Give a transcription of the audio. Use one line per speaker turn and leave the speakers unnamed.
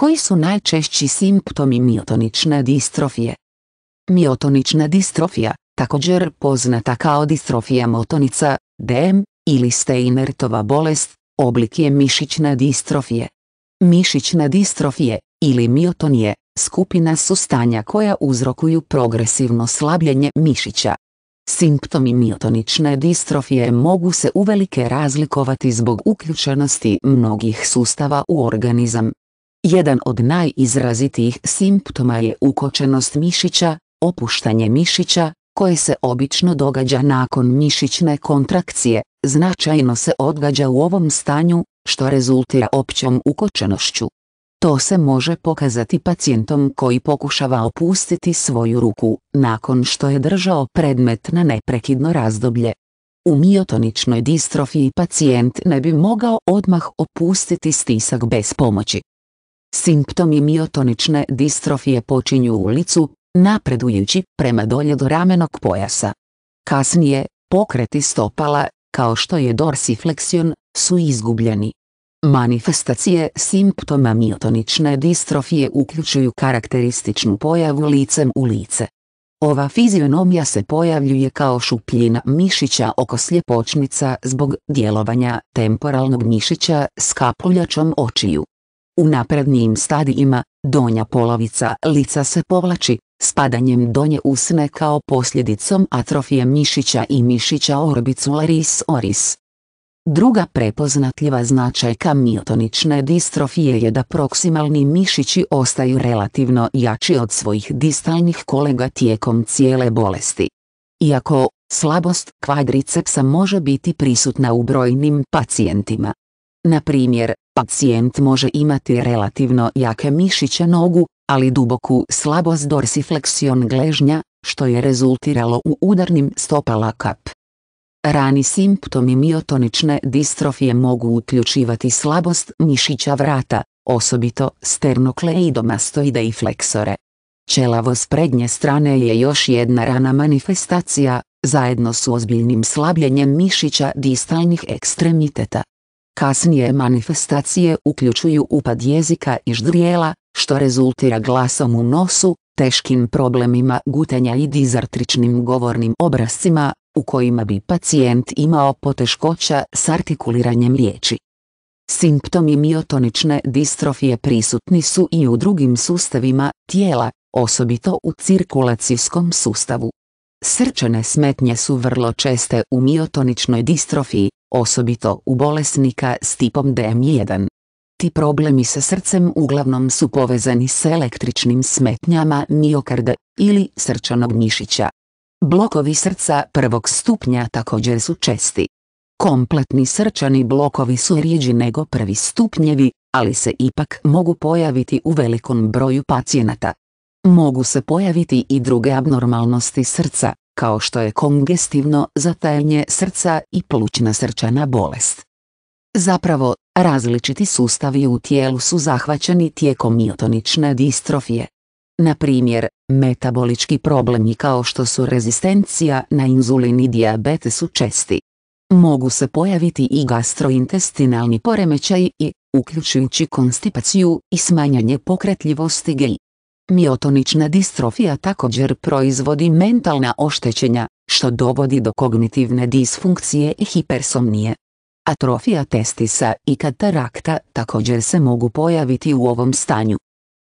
Koji su najčešći simptomi miotonične distrofije? Miotonična distrofija, također poznata kao distrofija motonica, DM, ili Steinertova bolest, oblik je mišićne distrofije. Mišićne distrofije, ili miotonije, skupina su stanja koja uzrokuju progresivno slabljenje mišića. Simptomi miotonične distrofije mogu se uvelike razlikovati zbog uključenosti mnogih sustava u organizam, jedan od najizrazitijih simptoma je ukočenost mišića, opuštanje mišića, koje se obično događa nakon mišićne kontrakcije, značajno se odgađa u ovom stanju, što rezultira općom ukočenošću. To se može pokazati pacijentom koji pokušava opustiti svoju ruku nakon što je držao predmet na neprekidno razdoblje. U miotoničnoj distrofiji pacijent ne bi mogao odmah opustiti stisak bez pomoći. Simptomi miotonične distrofije počinju u licu, napredujući prema dolje do ramenog pojasa. Kasnije, pokreti stopala, kao što je dorsifleksion, su izgubljeni. Manifestacije simptoma miotonične distrofije uključuju karakterističnu pojavu licem u lice. Ova fizionomija se pojavljuje kao šupljina mišića oko sljepočnica zbog djelovanja temporalnog mišića s kapuljačom očiju. U naprednijim stadijima, donja polovica lica se povlači, spadanjem donje usne kao posljedicom atrofije mišića i mišića orbicularis oris. Druga prepoznatljiva značajka miotonične distrofije je da proksimalni mišići ostaju relativno jači od svojih distalnih kolega tijekom cijele bolesti. Iako slabost kvadricepsa može biti prisutna u brojnim pacijentima, na primjer, pacijent može imati relativno jake mišiće nogu, ali duboku slabost dorsifleksion gležnja, što je rezultiralo u udarnim stopala kap. Rani simptomi miotonične distrofije mogu uključivati slabost mišića vrata, osobito sternokleidomastoide i fleksore. Čelavo prednje strane je još jedna rana manifestacija, zajedno s ozbiljnim slabljenjem mišića distalnih ekstremiteta. Kasnije manifestacije uključuju upad jezika i ždrijela, što rezultira glasom u nosu, teškim problemima gutenja i dizartričnim govornim obrazcima, u kojima bi pacijent imao poteškoća s artikuliranjem riječi. Simptomi miotonične distrofije prisutni su i u drugim sustavima tijela, osobito u cirkulacijskom sustavu. Srčane smetnje su vrlo česte u miotoničnoj distrofiji, osobito u bolesnika s tipom DM1. Ti problemi sa srcem uglavnom su povezani s električnim smetnjama miokarda ili srčanog mišića. Blokovi srca prvog stupnja također su česti. Kompletni srčani blokovi su rijeđi nego prvi stupnjevi, ali se ipak mogu pojaviti u velikom broju pacijenata. Mogu se pojaviti i druge abnormalnosti srca, kao što je kongestivno zatajanje srca i plućna srčana bolest. Zapravo, različiti sustavi u tijelu su zahvaćeni tijekom miotonične distrofije. Na primjer, metabolički problemi kao što su rezistencija na inzulin i dijabete su česti. Mogu se pojaviti i gastrointestinalni poremećaj i, uključujući konstipaciju i smanjanje pokretljivosti gej. Miotonična distrofija također proizvodi mentalna oštećenja, što dovodi do kognitivne disfunkcije i hipersomnije. Atrofija testisa i katarakta također se mogu pojaviti u ovom stanju.